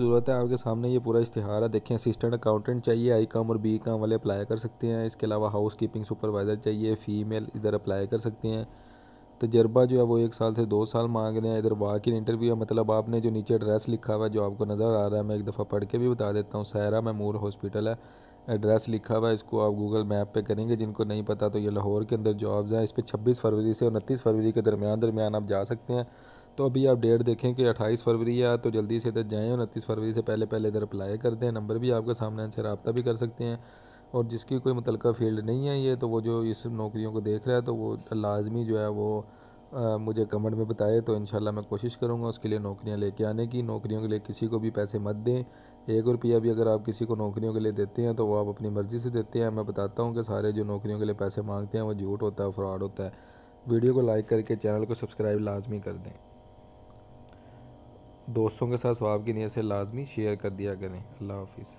ज़रूरत है आपके सामने ये पूरा इश्तिहार है देखें असिस्टेंट अकाउंटेंट चाहिए आई काम और बी काम वाले अप्लाई कर सकते हैं इसके अलावा हाउस कीपिंग सुपरवाइज़र चाहिए फ़ीमेल इधर अप्लाई कर सकते हैं तजर्बा जो है वो एक साल से दो साल मांग रहे हैं इधर वाक इन इंटरव्यू है मतलब आपने जो नीचे एड्रेस लिखा हुआ है जो आपको नज़र आ रहा है मैं एक दफ़ा पढ़ के भी बता देता हूँ सहरा मैमूर हॉस्पिटल है एड्रेस लिखा हुआ है इसको आप गूगल मैप पे करेंगे जिनको नहीं पता तो ये लाहौर के अंदर जॉब्स हैं इस पर छब्बीस फरवरी से उनतीस फरवरी के दरमियान दरमियान आप जा सकते हैं तो अभी आप डेट देखें कि 28 फरवरी है तो जल्दी से इधर जाएँ उनतीस फरवरी से पहले पहले इधर अप्लाई कर दें नंबर भी आपके सामने से रबता भी कर सकते हैं और जिसकी कोई मुतलका फील्ड नहीं है ये तो वो जो इस नौकरियों को देख रहा है तो वो लाजमी जो है वो आ, मुझे कमेंट में बताए तो इन मैं कोशिश करूँगा उसके लिए नौकरियाँ लेके आने की नौकरियों के लिए किसी को भी पैसे मत दें एक रुपया भी अगर आप किसी को नौकरियों के लिए देते हैं तो वो आप अपनी मर्ज़ी से देते हैं मैं बताता हूँ कि सारे जो नौकरियों के लिए पैसे मांगते हैं वो झूठ होता है फ्रॉड होता है वीडियो को लाइक करके चैनल को सब्सक्राइब लाजमी कर दें दोस्तों के साथ स्वाब की नियत से लाजमी शेयर कर दिया करें अल्लाह हाफिज़